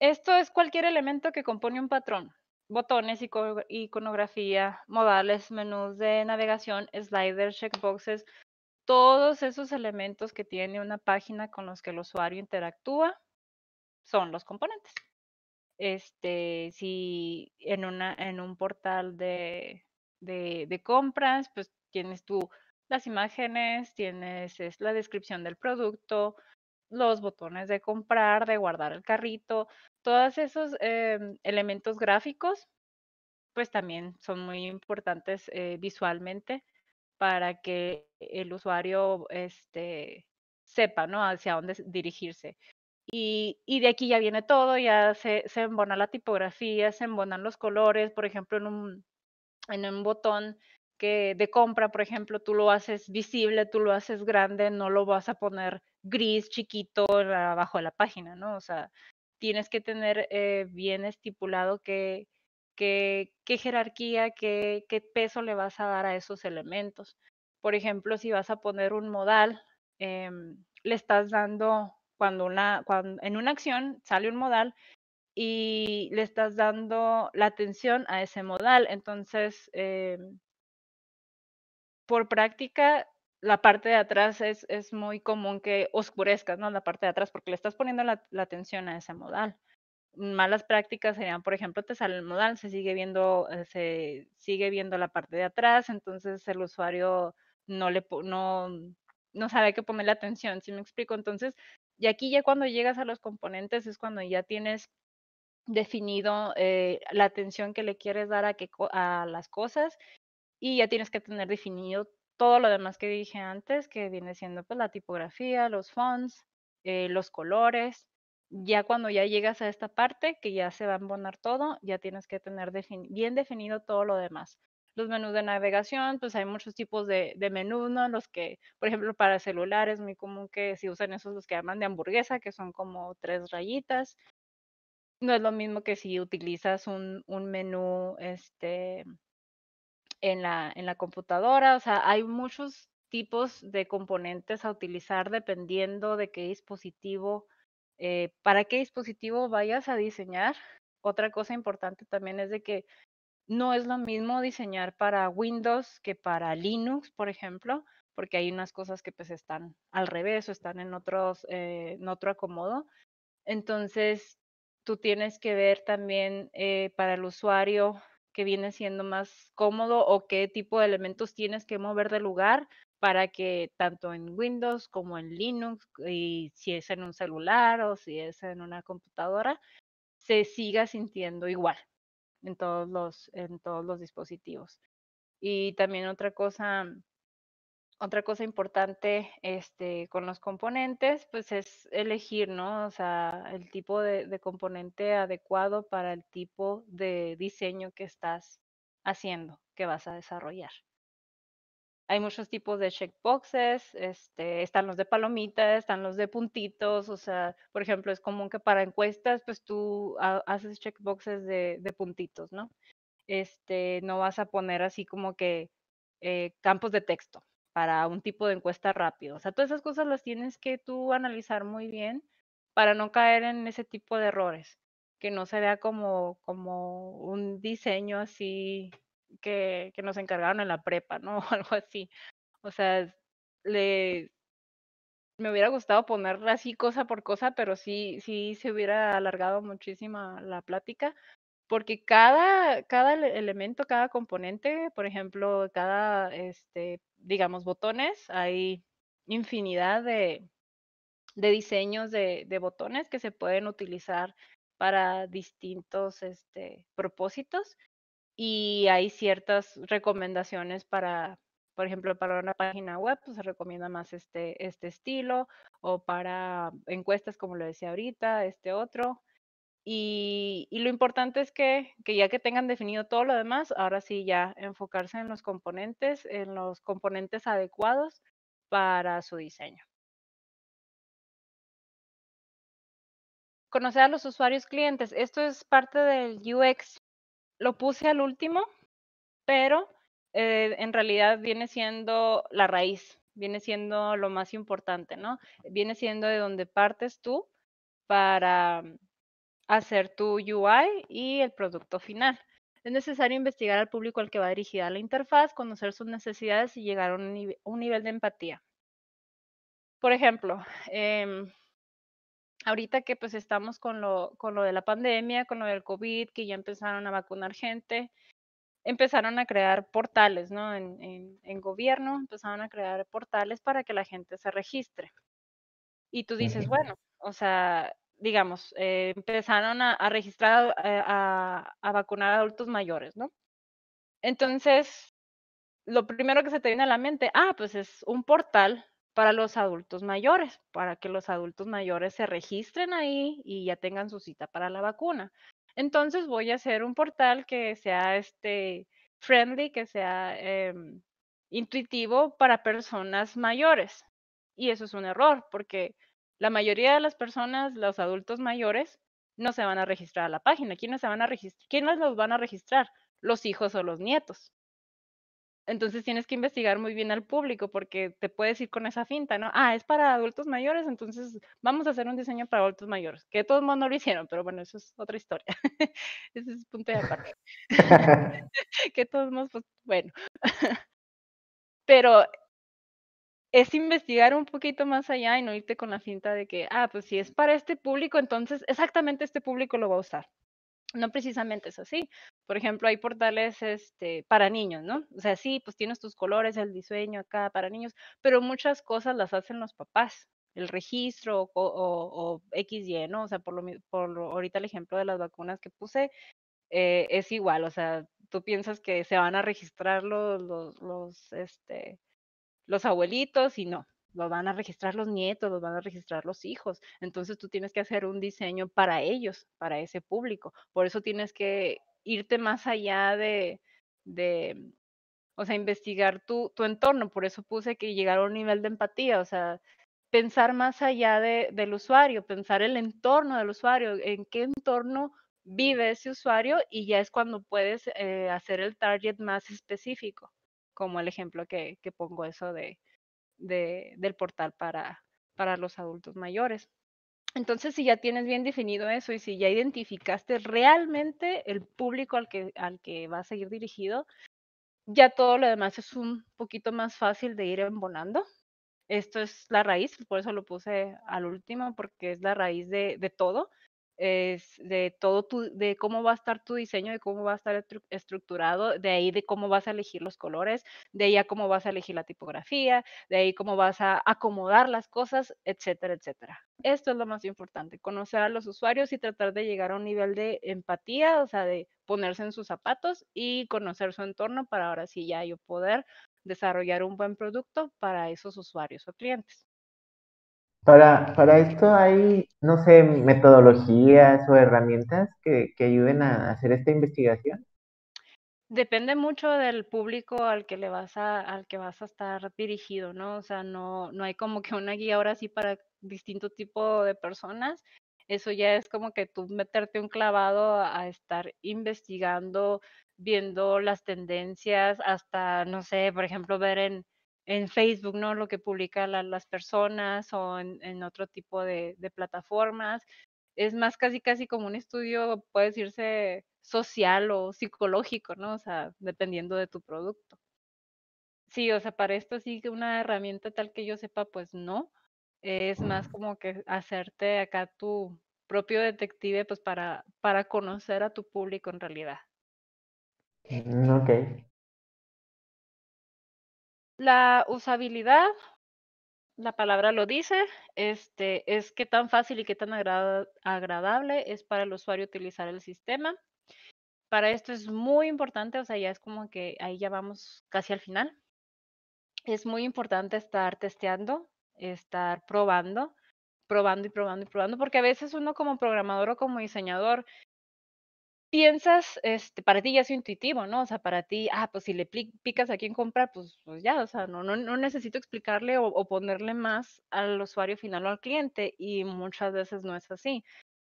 Esto es cualquier elemento que compone un patrón. Botones, iconografía, modales, menús de navegación, sliders, checkboxes, todos esos elementos que tiene una página con los que el usuario interactúa son los componentes. Este, si en, una, en un portal de, de, compras, pues tienes tú las imágenes, tienes la descripción del producto, los botones de comprar, de guardar el carrito, todos esos em, elementos gráficos, pues también son muy importantes eh, visualmente para que el usuario este, sepa ¿no? hacia dónde dirigirse. Y, de aquí ya viene todo, ya se, embona la tipografía, se embonan los colores, por ejemplo, en un botón que de compra, por ejemplo, tú lo haces visible, tú lo haces grande, no lo vas a poner gris, chiquito, abajo de la página, ¿no? O sea, tienes que tener eh, bien estipulado qué, qué, jerarquía, qué, qué peso le vas a dar a esos elementos. Por ejemplo, si vas a poner un modal, em, le estás dando, cuando, una, cuando en una acción sale un modal, y le estás dando la atención a ese modal. Entonces, em, por práctica la parte de atrás es, es, muy común que oscurezcas, ¿no? La parte de atrás, porque le estás poniendo la, atención a ese modal. Malas prácticas serían, por ejemplo, te sale el modal, se sigue viendo, eh, se sigue viendo la parte de atrás, entonces el usuario no le no, sabe qué ponerle atención, si me explico? Entonces, y aquí ya cuando llegas a los componentes es cuando ya tienes definido eh, la atención que le quieres dar a, que, a las cosas y ya tienes que tener definido todo lo demás que dije antes, que viene siendo pues la tipografía, los fonts, eh, los colores. Ya cuando ya llegas a esta parte, que ya se va a embonar todo, ya tienes que tener bien definido todo lo demás. Los menús de navegación, pues hay muchos tipos de, de menús, ¿no? Los que, por ejemplo, para celulares es muy común que si usan esos los que llaman de hamburguesa, que son como tres rayitas. No es lo mismo que si utilizas un menú, este, en la, en la computadora. O sea, hay muchos tipos de componentes a utilizar dependiendo de qué dispositivo, eh, para qué dispositivo vayas a diseñar. Otra cosa importante también es de que no es lo mismo diseñar para Windows que para Linux, por ejemplo, porque hay unas cosas que pues están al revés o están en, otros, eh, en otro acomodo. Entonces, tú tienes que ver también eh, para el usuario que viene siendo más cómodo o qué tipo de elementos tienes que mover de lugar para que tanto en Windows como en Linux, y si es en un celular o si es en una computadora, se siga sintiendo igual en todos los, en todos los dispositivos. Y también otra cosa otra cosa importante este, con los componentes, pues es elegir, ¿no? O sea, el tipo de, componente adecuado para el tipo de diseño que estás haciendo, que vas a desarrollar. Hay muchos tipos de checkboxes, este, están los de palomitas, están los de puntitos, o sea, por ejemplo, es común que para encuestas, pues tú haces checkboxes de, puntitos, ¿no? Este, no vas a poner así como que eh, campos de texto, para un tipo de encuesta rápido. O sea, todas esas cosas las tienes que tú analizar muy bien para no caer en ese tipo de errores, que no se vea como, como un diseño así que, que nos encargaron en la prepa, ¿no? O algo así. O sea, le, me hubiera gustado ponerla así cosa por cosa, pero sí, sí se hubiera alargado muchísima la plática, porque cada, elemento, cada componente, por ejemplo, cada, este, digamos, botones, hay infinidad de, diseños de, botones que se pueden utilizar para distintos este, propósitos y hay ciertas recomendaciones para, por ejemplo, para una página web, pues, se recomienda más este, este estilo o para encuestas, como lo decía ahorita, este otro y, lo importante es que, ya que tengan definido todo lo demás, ahora sí ya enfocarse en los componentes, en los componentes adecuados para su diseño. Conocer a los usuarios clientes. Esto es parte del UX. Lo puse al último, pero eh, en realidad viene siendo la raíz, viene siendo lo más importante, ¿no? Viene siendo de donde partes tú para hacer tu UI y el producto final. Es necesario investigar al público al que va dirigida la interfaz, conocer sus necesidades y llegar a un, nivel de empatía. Por ejemplo, em, ahorita que pues estamos con lo, de la pandemia, con lo del COVID, que ya empezaron a vacunar gente, empezaron a crear portales, ¿no? En, gobierno empezaron a crear portales para que la gente se registre. Y tú dices, bueno, o sea, digamos, eh, empezaron a, registrar, eh, a, vacunar a adultos mayores, ¿no? Entonces, lo primero que se te viene a la mente, ah, pues es un portal para los adultos mayores, para que los adultos mayores se registren ahí y ya tengan su cita para la vacuna. Entonces voy a hacer un portal que sea este friendly, que sea em, intuitivo para personas mayores. Y eso es un error, porque la mayoría de las personas, los adultos mayores, no se van a registrar a la página. ¿Quiénes, se van a registrar? ¿Quiénes los van a registrar? Los hijos o los nietos. Entonces tienes que investigar muy bien al público porque te puedes ir con esa finta, ¿no? Ah, es para adultos mayores, entonces vamos a hacer un diseño para adultos mayores, que de todos modos no lo hicieron, pero bueno, eso es otra historia. Ese es punto de aparte. que de todos modos, pues bueno. pero es investigar un poquito más allá y no irte con la cinta de que, ah, pues si es para este público, entonces exactamente este público lo va a usar. No precisamente es así. Por ejemplo, hay portales este, para niños, ¿no? O sea, sí, pues tienes tus colores, el diseño acá para niños, pero muchas cosas las hacen los papás. El registro o, o, o XY, ¿no? O sea, por, lo, por ahorita el ejemplo de las vacunas que puse, eh, es igual, o sea, tú piensas que se van a registrar los, los, este, los abuelitos y no, los van a registrar los nietos, los van a registrar los hijos. Entonces tú tienes que hacer un diseño para ellos, para ese público. Por eso tienes que irte más allá de, de o sea, investigar tu, tu entorno. Por eso puse que llegar a un nivel de empatía, o sea, pensar más allá del usuario, pensar el entorno del usuario, en qué entorno vive ese usuario y ya es cuando puedes eh, hacer el target más específico como el ejemplo que, pongo eso de, de, del portal para, para los adultos mayores. Entonces, si ya tienes bien definido eso y si ya identificaste realmente el público al que, al que va a seguir dirigido, ya todo lo demás es un poquito más fácil de ir embonando. Esto es la raíz, por eso lo puse al último, porque es la raíz de todo es de todo tu, de cómo va a estar tu diseño, de cómo va a estar estructurado, de ahí de cómo vas a elegir los colores, de ahí a cómo vas a elegir la tipografía, de ahí cómo vas a acomodar las cosas, etcétera, etcétera. Esto es lo más importante, conocer a los usuarios y tratar de llegar a un nivel de empatía, o sea, de ponerse en sus zapatos y conocer su entorno para ahora sí ya yo poder desarrollar un buen producto para esos usuarios o clientes. Para, para esto hay, no sé, metodologías o herramientas que, ayuden a hacer esta investigación. Depende mucho del público al que le vas a, al que vas a estar dirigido, ¿no? O sea, no, no hay como que una guía ahora sí para distinto tipo de personas. Eso ya es como que tú meterte un clavado a estar investigando, viendo las tendencias, hasta, no sé, por ejemplo, ver en, en Facebook, ¿no? Lo que publican las personas o en, otro tipo de, plataformas. Es más casi, casi como un estudio, puede decirse, social o psicológico, ¿no? O sea, dependiendo de tu producto. Sí, o sea, para esto sí que una herramienta tal que yo sepa, pues no. Es más como que hacerte acá tu propio detective, pues para, para conocer a tu público en realidad. Mm, ok. La usabilidad, la palabra lo dice, este, es qué tan fácil y qué tan agradable es para el usuario utilizar el sistema. Para esto es muy importante, o sea, ya es como que ahí ya vamos casi al final. Es muy importante estar testeando, estar probando, probando y probando y probando, porque a veces uno como programador o como diseñador piensas, este, para ti ya es intuitivo, ¿no? O sea, para ti, ah, pues si le picas a quién compra pues, pues ya, o sea, no, no, necesito explicarle o, ponerle más al usuario final o al cliente y muchas veces no es así.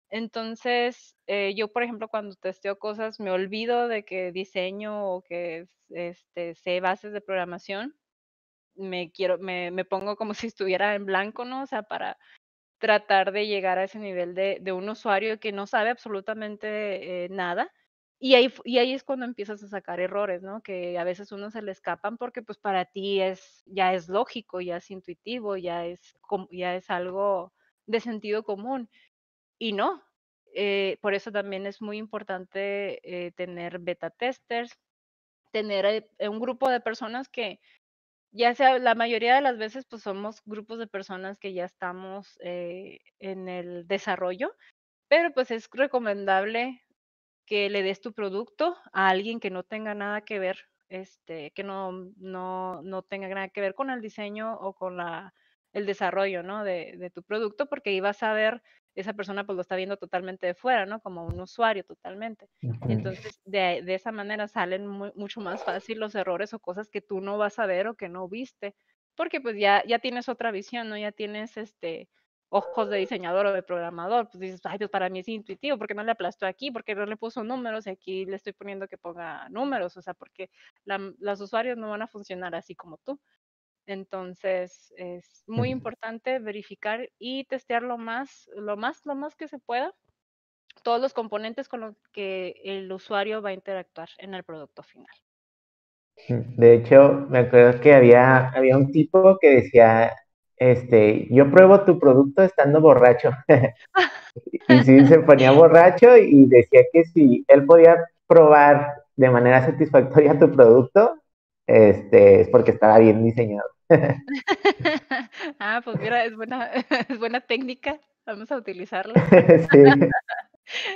Entonces, eh, yo, por ejemplo, cuando testeo cosas, me olvido de que diseño o que este, sé bases de programación. Me quiero, me, me pongo como si estuviera en blanco, ¿no? O sea, para tratar de llegar a ese nivel de, un usuario que no sabe absolutamente eh, nada. Y ahí, y ahí es cuando empiezas a sacar errores, ¿no? Que a veces uno se le escapan porque pues para ti es, ya es lógico, ya es intuitivo, ya es, ya es algo de sentido común. Y no, eh, por eso también es muy importante eh, tener beta testers, tener un grupo de personas que ya sea la mayoría de las veces, pues somos grupos de personas que ya estamos eh, en el desarrollo, pero pues es recomendable que le des tu producto a alguien que no tenga nada que ver, este, que no, no, no tenga nada que ver con el diseño o con la, el desarrollo de, de tu producto, porque ahí vas a ver esa persona pues lo está viendo totalmente de fuera, ¿no? Como un usuario totalmente. Entonces, de, de, esa manera salen mucho más fácil los errores o cosas que tú no vas a ver o que no viste, porque pues ya, ya tienes otra visión, ¿no? Ya tienes este ojos de diseñador o de programador, pues dices, ay, pues para mí es intuitivo, porque no le aplastó aquí, porque no le puso números y aquí le estoy poniendo que ponga números, o sea, porque los usuarios no van a funcionar así como tú. Entonces, es muy importante verificar y testear lo más, lo más, lo más que se pueda todos los componentes con los que el usuario va a interactuar en el producto final. Mm, de hecho, me acuerdo que había, había un tipo que decía, este, yo pruebo tu producto estando borracho. y sí, se ponía borracho y decía que si él podía probar de manera satisfactoria tu producto, este, es porque estaba bien diseñado. ah, pues mira, es buena, es buena técnica, vamos a utilizarla. sí.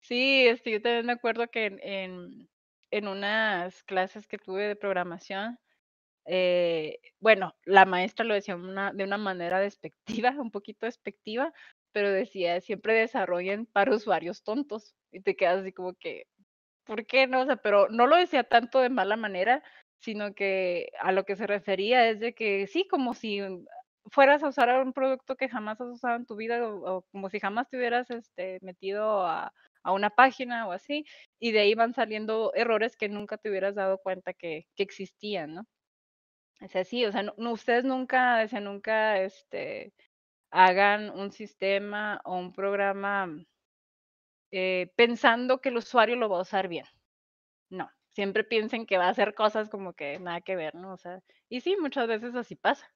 sí, este, yo también me acuerdo que en, en, unas clases que tuve de programación, eh, bueno, la maestra lo decía de una manera despectiva, un poquito despectiva, pero decía, siempre desarrollen para usuarios tontos. Y te quedas así como que, ¿por qué no? O sea, pero no lo decía tanto de mala manera, sino que a lo que se refería es de que sí, como si fueras a usar un producto que jamás has usado en tu vida o, como si jamás te hubieras este, metido a, a, una página o así, y de ahí van saliendo errores que nunca te hubieras dado cuenta que, que existían, ¿no? Es así, o sea, no, ustedes nunca, o nunca, este, hagan un sistema o un programa eh, pensando que el usuario lo va a usar bien siempre piensen que va a hacer cosas como que nada que ver, ¿no? O sea, y sí, muchas veces así pasa.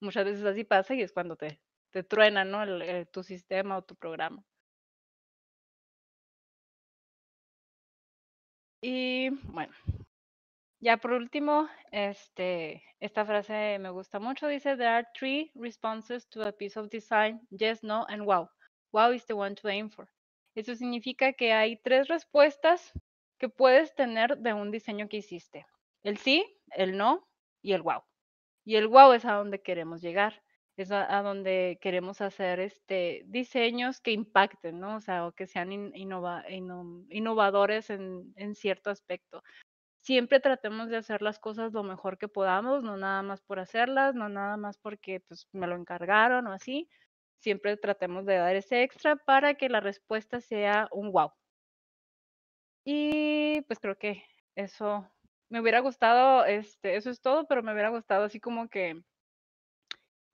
Muchas veces así pasa y es cuando te, te truena, ¿no? El, eh, tu sistema o tu programa. Y bueno, ya por último, este, esta frase me gusta mucho. Dice, there are three responses to a piece of design, yes, no, and wow. Wow is the one to aim for. Eso significa que hay tres respuestas que puedes tener de un diseño que hiciste. El sí, el no y el wow. Y el wow es a donde queremos llegar, es a, donde queremos hacer este, diseños que impacten, ¿no? O sea, que sean innovadores en, cierto aspecto siempre tratemos de hacer las cosas lo mejor que podamos, no nada más por hacerlas, no nada más porque pues, me lo encargaron o así. Siempre tratemos de dar ese extra para que la respuesta sea un wow, y pues creo que eso me hubiera gustado, este, eso es todo, pero me hubiera gustado así como que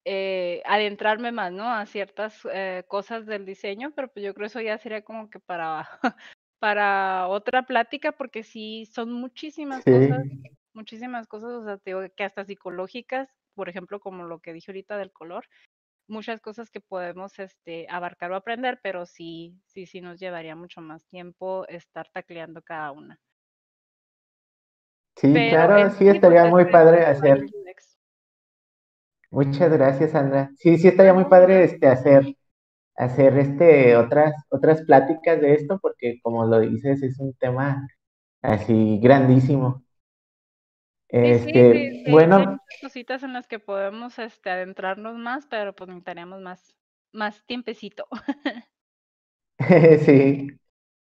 eh, adentrarme más, ¿no? A ciertas eh, cosas del diseño, pero pues yo creo eso ya sería como que para, para otra plática, porque sí, son muchísimas cosas, muchísimas cosas, o sea, te digo que hasta psicológicas, por ejemplo, como lo que dije ahorita del color, muchas cosas que podemos este, abarcar o aprender, pero sí, sí, sí nos llevaría mucho más tiempo estar tacleando cada una. Sí, claro, sí estaría muy padre hacer. Muchas gracias, Sandra. Sí, sí estaría muy padre este hacer hacer este otras otras pláticas de esto porque como lo dices es un tema así grandísimo. Este, sí, sí, sí, bueno. Hay muchas cositas en las que podemos este, adentrarnos más, pero pues necesitaríamos más, más tiempecito. sí.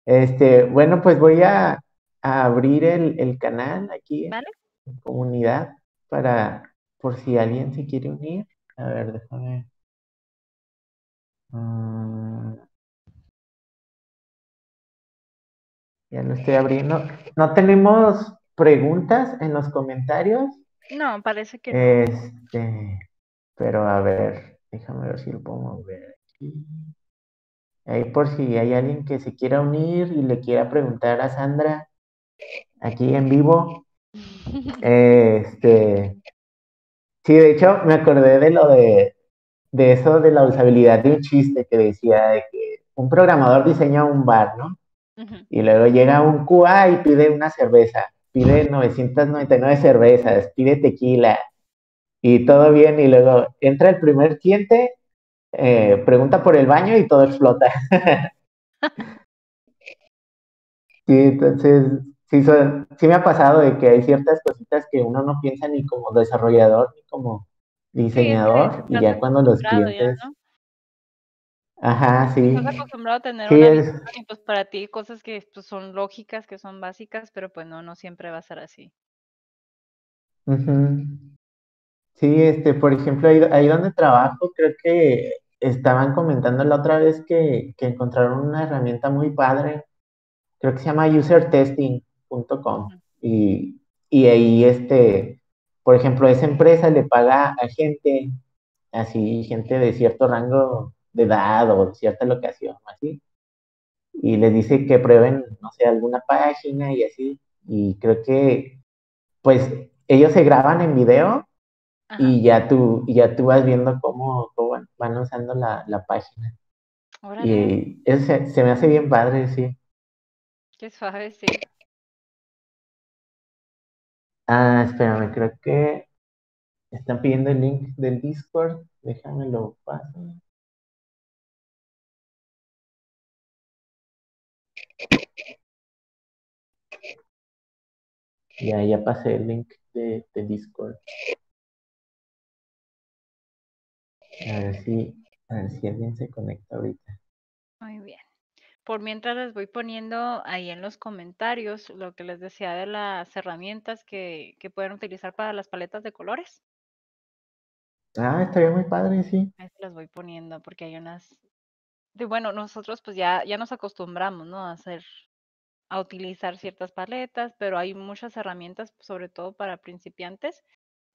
Este, bueno, pues voy a, abrir el, el, canal aquí en comunidad para por si alguien se quiere unir. A ver, déjame. Mm. ya lo estoy abriendo. No tenemos preguntas en los comentarios. No, parece que este, no. pero a ver, déjame ver si lo puedo ver aquí. Ahí por si hay alguien que se quiera unir y le quiera preguntar a Sandra aquí en vivo. Este, sí, de hecho me acordé de lo de, de eso de la usabilidad de un chiste que decía de que un programador diseña un bar, ¿no? Y luego llega un QA y pide una cerveza pide 999 cervezas, pide tequila y todo bien. Y luego entra el primer cliente, eh, pregunta por el baño y todo explota. sí, entonces sí, me ha pasado de que hay ciertas cositas que uno no piensa ni como desarrollador ni como diseñador y ya cuando los clientes... Ajá, sí. Estás acostumbrado a tener una y pues para ti cosas que pues, son lógicas, que son básicas, pero pues no, no siempre va a ser así. mhm Sí, este, por ejemplo, ahí, ahí, donde trabajo, creo que estaban comentando la otra vez que, que encontraron una herramienta muy padre, creo que se llama usertesting.com y, y ahí, este, por ejemplo, esa empresa le paga a gente, así, gente de cierto rango de edad o cierta locación, así. Y les dice que prueben, no sé, alguna página y así. Y creo que, pues, ellos se graban en video y ya tú, y ya tú vas viendo cómo, van usando la, la página. Y eso se, me hace bien padre, sí. Qué suave, sí. Ah, espérame, creo que están pidiendo el link del Discord. déjamelo lo paso. Ya, ya pasé el link de, Discord. A ver, si, alguien se conecta ahorita. Muy bien. Por mientras les voy poniendo ahí en los comentarios lo que les decía de las herramientas que, que pueden utilizar para las paletas de colores. Ah, estaría muy padre, sí. Ahí las voy poniendo porque hay unas... De, bueno, nosotros pues ya, ya nos acostumbramos, ¿no? A hacer a utilizar ciertas paletas, pero hay muchas herramientas, sobre todo para principiantes,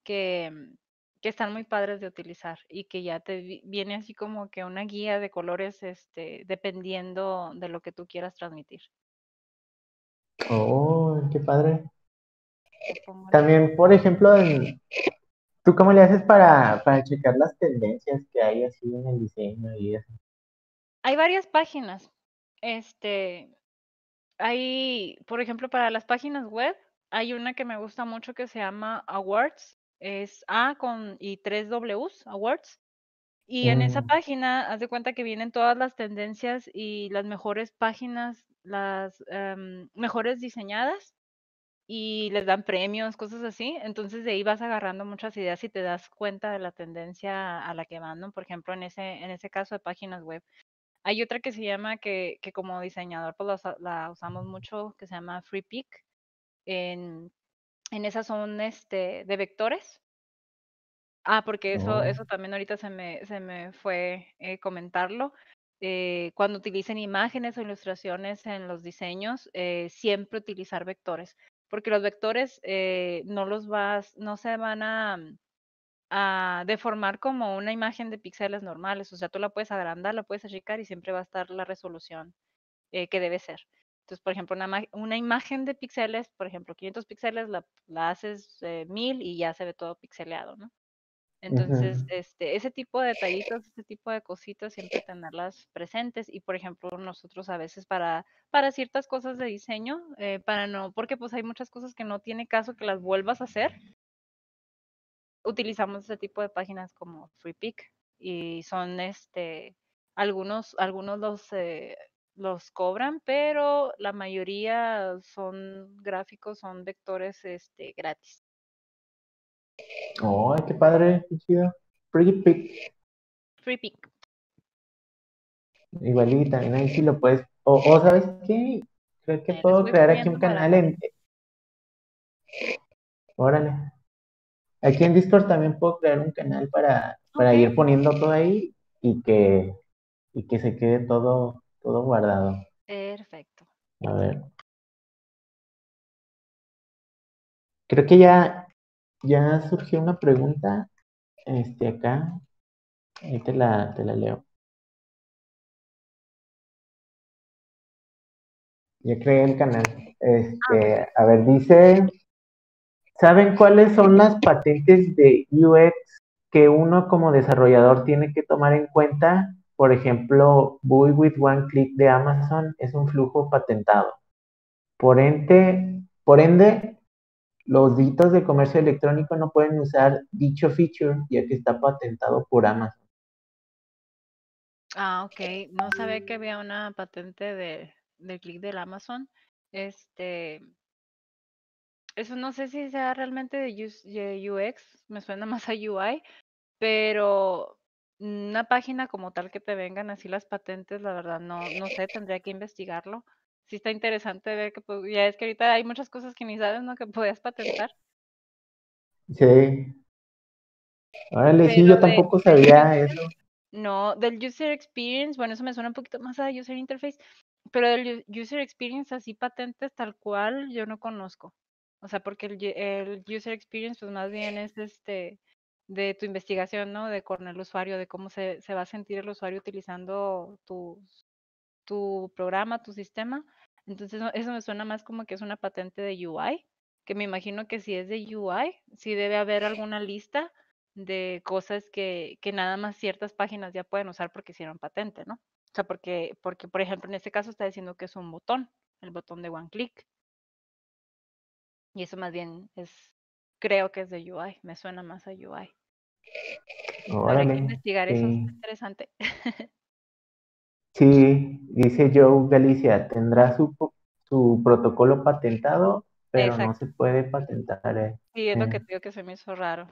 que, mm, que están muy padres de utilizar y que ya te viene así como que una guía de colores, este, dependiendo de lo que tú quieras transmitir. Oh, qué padre. También, por ejemplo, ¿tú cómo le haces para, para checar las tendencias que hay así en el diseño y eso? Hay varias páginas. Este, hay, por ejemplo, para las páginas web, hay una que me gusta mucho que se llama Awards, es A con y tres Ws, Awards. Y en esa oh. página, haz de cuenta que vienen todas las tendencias y las mejores páginas, las em, mejores diseñadas, y les dan premios, cosas así. Entonces de ahí vas agarrando muchas ideas y te das cuenta de la tendencia a la que van, Por ejemplo, en ese, en ese caso de páginas web. Hay otra que se llama, que, como diseñador pues la, usamos mucho, que se llama Free En, esas son este, de vectores. Ah, porque eso, oh. eso también ahorita se me, se me fue eh, comentarlo. Eh, cuando utilicen imágenes o ilustraciones en los diseños, eh, siempre utilizar vectores, porque los vectores no los vas, no se van a, a deformar como una imagen de píxeles normales. O sea, tú la puedes agrandar, la puedes achicar y siempre va a estar la resolución eh, que debe ser. Entonces, por ejemplo, una, imagen de píxeles, por ejemplo, 500 píxeles, la, haces eh, mil 1000 y ya se ve todo pixeleado, ¿no? Entonces, este, ese tipo de detallitos, ese tipo de cositas, siempre tenerlas presentes. Y, por ejemplo, nosotros a veces para, para ciertas cosas de diseño, eh, para no, porque pues hay muchas cosas que no tiene caso que las vuelvas a hacer, utilizamos este tipo de páginas como FreePick y son este algunos algunos los eh, los cobran, pero la mayoría son gráficos, son vectores este gratis. oh, qué padre! ¡Qué chido! Free Pick. Free y lo puedes. O, ¿sabes qué? Creo que puedo crear aquí un canal en. Eh, órale. Aquí en Discord también puedo crear un canal para, para ir poniendo todo ahí y que, y que se quede todo, todo guardado. Perfecto. A ver. Creo que ya, ya surgió una pregunta este, acá. Ahí te la, te la leo. Ya creé el canal. Este, ah, a ver, dice ¿Saben cuáles son las patentes de UX que uno como desarrollador tiene que tomar en cuenta? Por ejemplo, Buy with One Click de Amazon es un flujo patentado. Por ende, por ende, los ditos de comercio electrónico no pueden usar dicho feature ya que está patentado por Amazon. Ah, ok. No sabía que había una patente de, click clic del Amazon. Este, eso no sé si sea realmente de UX, me suena más a UI, pero una página como tal que te vengan así las patentes, la verdad no, no sé, tendría que investigarlo. Sí está interesante ver que ya es que ahorita hay muchas cosas que ni sabes, ¿no? Que podías patentar. Sí. Órale, sí, yo tampoco sabía eso. No, del user experience, bueno, eso me suena un poquito más a user interface, pero del user experience así patentes tal cual yo no conozco. O sea, porque el, user experience, pues más bien es este de tu investigación, ¿no? De con el usuario, de cómo se, va a sentir el usuario utilizando tu, tu programa, tu sistema. Entonces, eso me suena más como que es una patente de UI, que me imagino que si es de UI, sí debe haber alguna lista de cosas que, nada más ciertas páginas ya pueden usar porque hicieron patente, ¿no? O sea, porque, porque, por ejemplo, en este caso está diciendo que es un botón, el botón de one click. Y eso más bien es, creo que es de UI, me suena más a UI. hay que investigar eso, es interesante. sí, dice Joe Galicia, tendrá su, su protocolo patentado, pero no se puede patentar. Eh. Sí, es lo que creo eh. que se me hizo raro.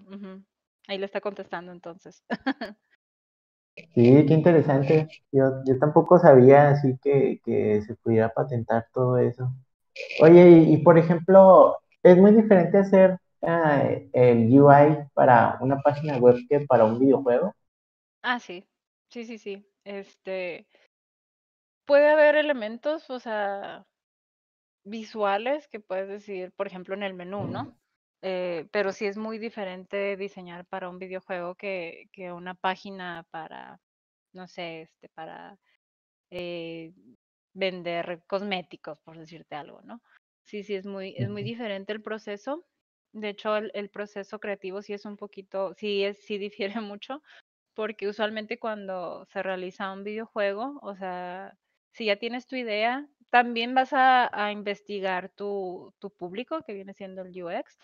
Ahí le está contestando entonces. Sí, qué interesante. Yo, yo tampoco sabía así que, que se pudiera patentar todo eso. Oye, y por ejemplo, es muy diferente hacer ah, el UI para una página web que para un videojuego. Ah, sí, sí, sí, sí. Este puede haber elementos, o sea, visuales que puedes decir, por ejemplo, en el menú, ¿no? Eh, pero sí es muy diferente diseñar para un videojuego que, que una página para, no sé, este, para eh, vender cosméticos, por decirte algo, ¿no? Sí, sí, es muy, es muy diferente el proceso. De hecho, el, proceso creativo sí es un poquito, sí, es, sí difiere mucho, porque usualmente cuando se realiza un videojuego, o sea, si ya tienes tu idea, también vas a, investigar tu, tu, público, que viene siendo el UX,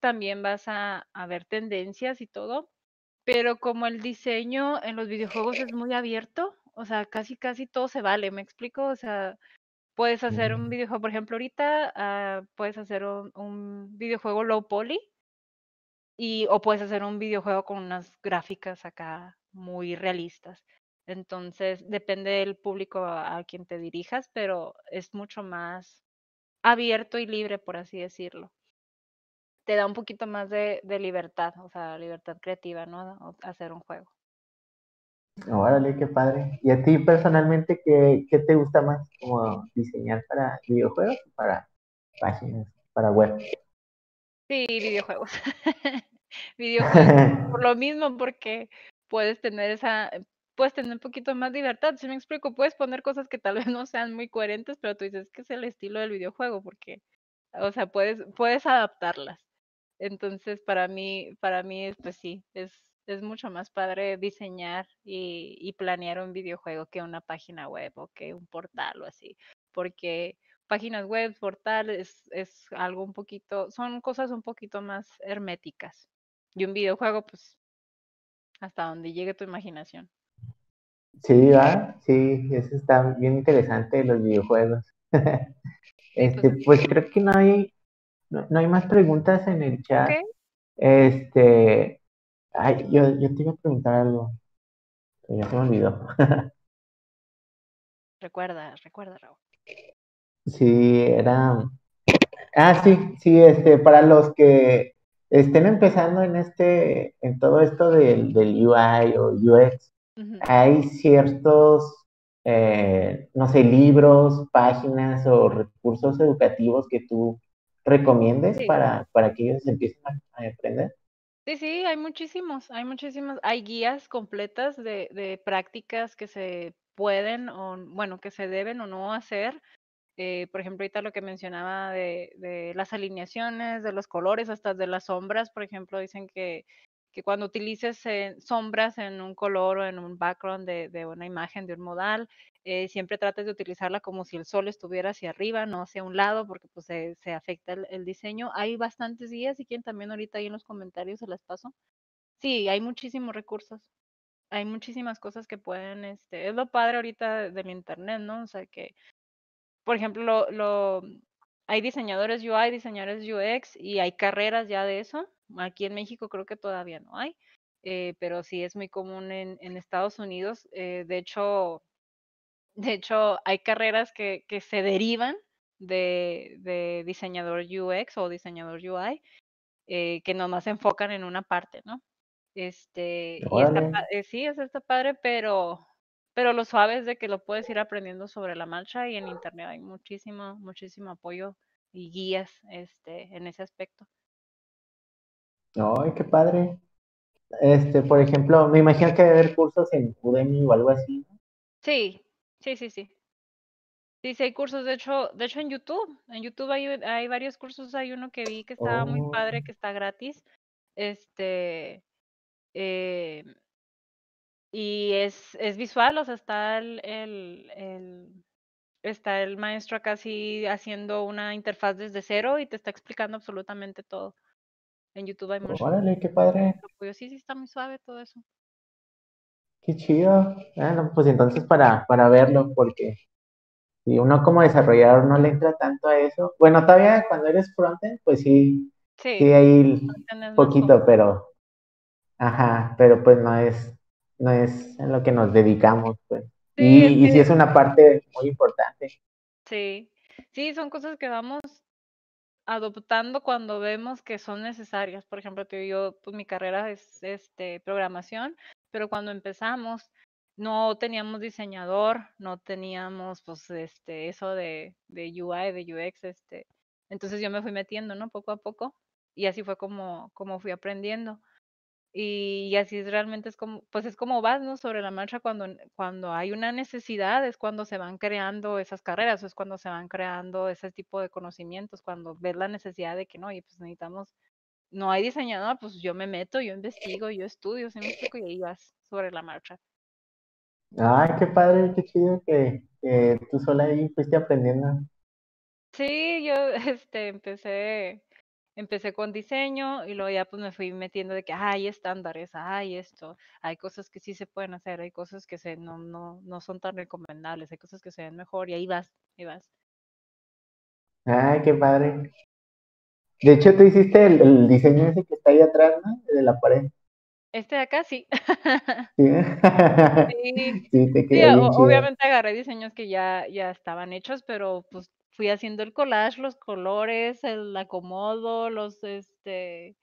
también vas a, a ver tendencias y todo, pero como el diseño en los videojuegos es muy abierto, o sea, casi, casi todo se vale, me explico, o sea, Puedes hacer un mm. videojuego, por ejemplo, ahorita ah, puedes hacer un, videojuego low poly y, o puedes hacer un videojuego con unas gráficas acá muy realistas. Entonces, depende del público a, quien te dirijas, pero es mucho más abierto y libre, por así decirlo te da un poquito más de, libertad, o sea, libertad creativa, ¿no? Hacer un juego. Órale, qué padre. ¿Y a ti personalmente qué, te gusta más? ¿Como diseñar para videojuegos o para páginas, para web? Sí, videojuegos. videojuegos. por lo mismo, porque puedes tener esa, puedes tener un poquito más libertad. Si me explico, puedes poner cosas que tal vez no sean muy coherentes, pero tú dices que es el estilo del videojuego, porque, o sea, puedes, puedes adaptarlas. Entonces, para mí, para mí, pues sí, es es mucho más padre diseñar y, planear un videojuego que una página web o que un portal o así, porque páginas web, portales, es algo un poquito, son cosas un poquito más herméticas. Y un videojuego, pues, hasta donde llegue tu imaginación. Sí, va sí, eso está bien interesante los videojuegos. este, pues, creo que no hay, no, hay más preguntas en el chat. Este, Ay, yo, yo te iba a preguntar algo, pero ya se me olvidó. recuerda, recuerda, Raúl. Sí, era. Ah, sí, sí, este, para los que estén empezando en este, en todo esto del, UI o UX, hay ciertos, eh, no sé, libros, páginas o recursos educativos que tú recomiendes para, para que ellos empiecen a aprender. Sí, sí, hay muchísimos, hay muchísimas, hay guías completas de, de prácticas que se pueden o, bueno, que se deben o no hacer. Eh, por ejemplo, ahorita lo que mencionaba de, de, las alineaciones, de los colores, hasta de las sombras, por ejemplo, dicen que que cuando utilices eh, sombras en un color o en un background de, una imagen, de un modal, eh, siempre trates de utilizarla como si el sol estuviera hacia arriba, no hacia un lado, porque pues se, afecta el, diseño. Hay bastantes guías, y quien también ahorita ahí en los comentarios se las paso. Sí, hay muchísimos recursos, hay muchísimas cosas que pueden, este, es lo padre ahorita del internet, ¿no? O sea que, por ejemplo, lo, lo hay diseñadores UI, diseñadores UX y hay carreras ya de eso Aquí en México creo que todavía no hay, eh, pero sí es muy común en, Estados Unidos. Eh, de hecho, de hecho, hay carreras que, que se derivan de, de, diseñador UX o diseñador UI, eh, que nomás se enfocan en una parte, ¿no? Este, sí, es está padre, pero, pero lo suave es de que lo puedes ir aprendiendo sobre la marcha y en internet hay muchísimo, muchísimo apoyo y guías este, en ese aspecto. Ay, qué padre. Este, por ejemplo, me imagino que debe haber cursos en Udemy o algo así. Sí, sí, sí, sí. Sí, sí, hay cursos. De hecho, de hecho en YouTube, en YouTube hay, hay varios cursos. Hay uno que vi que estaba muy oh. padre, que está gratis. Este, em, y es, es visual, o sea, está el, el, está el maestro casi haciendo una interfaz desde cero y te está explicando absolutamente todo. En YouTube hay mucho. órale, qué padre. sí, sí, está muy suave todo eso. Qué chido. Bueno, pues entonces para, para verlo, porque si uno como desarrollador no le entra tanto a eso. Bueno, todavía cuando eres frontend, pues sí. Sí, sí ahí poquito, pero. Ajá, pero pues no es, no es en lo que nos dedicamos, pues. y, y sí es una parte muy importante. Sí, sí, son cosas que vamos adoptando cuando vemos que son necesarias. Por ejemplo, yo, pues mi carrera es este, programación, pero cuando empezamos no teníamos diseñador, no teníamos pues este, eso de, de UI, de UX, este. Entonces yo me fui metiendo, ¿no? Poco a poco y así fue como, como fui aprendiendo. Y, así es realmente es como, pues es como vas, ¿no? Sobre la marcha cuando, cuando hay una necesidad, es cuando se van creando esas carreras, es cuando se van creando ese tipo de conocimientos, cuando ves la necesidad de que no, y pues necesitamos, no hay diseñador, pues yo me meto, yo investigo, yo estudio, ¿sí me explico? Y ahí vas sobre la marcha. Ay, qué padre, qué chido que, que tú sola ahí fuiste aprendiendo. Sí, yo este, empecé empecé con diseño y luego ya pues me fui metiendo de que hay estándares, hay esto, hay cosas que sí se pueden hacer, hay cosas que se, no, no, no son tan recomendables, hay cosas que se ven mejor y ahí vas, ahí vas. Ay, qué padre. De hecho, tú hiciste el, diseño ese que está ahí atrás, ¿no? De la pared. Este de acá sí. Sí, obviamente agarré diseños que ya, ya estaban hechos, pero pues fui haciendo el collage, los colores, el acomodo, los, este,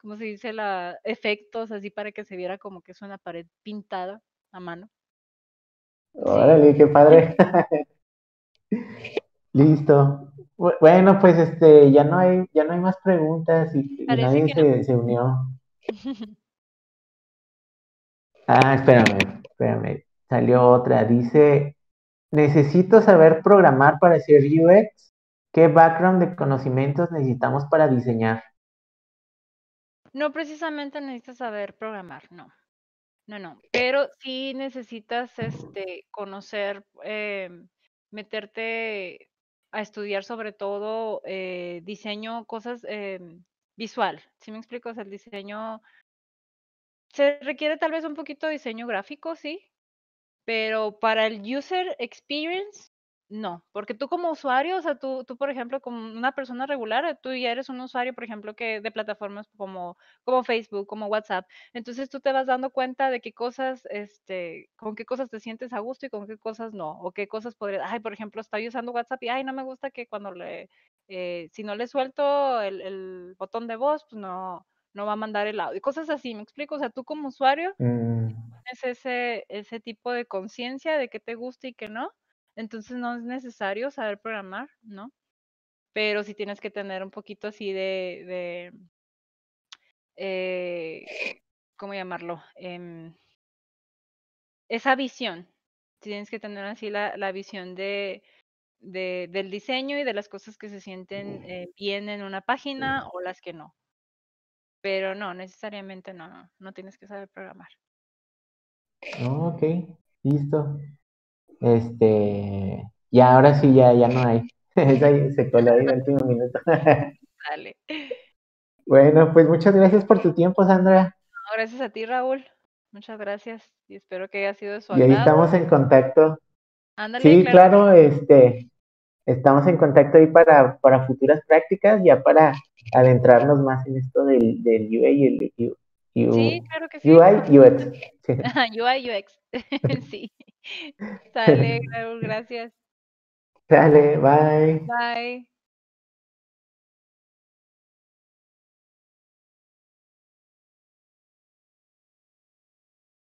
¿cómo se dice? La, efectos, así para que se viera como que es una pared pintada a mano. Órale, qué padre. Listo. Bueno, pues este, ya no hay, ya no hay más preguntas y, nadie se, se, unió. Ah, espérame, espérame. Salió otra. Dice necesito saber programar para hacer UX. ¿Qué background de conocimientos necesitamos para diseñar? No precisamente necesitas saber programar, no. No, no. Pero sí necesitas este, conocer, em, meterte a estudiar sobre todo eh, diseño, cosas em, visual. Si ¿Sí me explico? O el diseño se requiere tal vez un poquito de diseño gráfico, sí, pero para el user experience, no, porque tú como usuario, o sea, tú, tú por ejemplo, como una persona regular, eh, tú ya eres un usuario, por ejemplo, que de plataformas como, como Facebook, como WhatsApp, entonces tú te vas dando cuenta de qué cosas, este, con qué cosas te sientes a gusto y con qué cosas no, o qué cosas podrías, ay, por ejemplo, estoy usando WhatsApp y, ay, no me gusta que cuando le, eh, si no le suelto el, el botón de voz, pues no, no va a mandar el audio, cosas así, ¿me explico? O sea, tú como usuario mm. tienes ese, ese tipo de conciencia de qué te gusta y qué no, entonces no es necesario saber programar, ¿no? Pero sí tienes que tener un poquito así de, eh, ¿cómo llamarlo? Em, esa visión, tienes que tener así la, visión de, del diseño y de las cosas que se sienten mm. eh, bien en una página o las que no pero no, necesariamente no, no tienes que saber programar. Ok, listo. Este, y ahora sí, ya, ya no hay. se coló en el último minuto. Dale. Bueno, pues muchas gracias por tu tiempo, Sandra. gracias a ti, Raúl. Muchas gracias y espero que haya sido de su agrado. Y ahí estamos en contacto. sí, claro este, estamos en contacto ahí para, para futuras prácticas, ya para adentrarnos más en esto del, del UI y el sí, claro que sí. UI, UX. UI, UX. sí. Sale, Raúl, gracias. Sale, bye. Bye.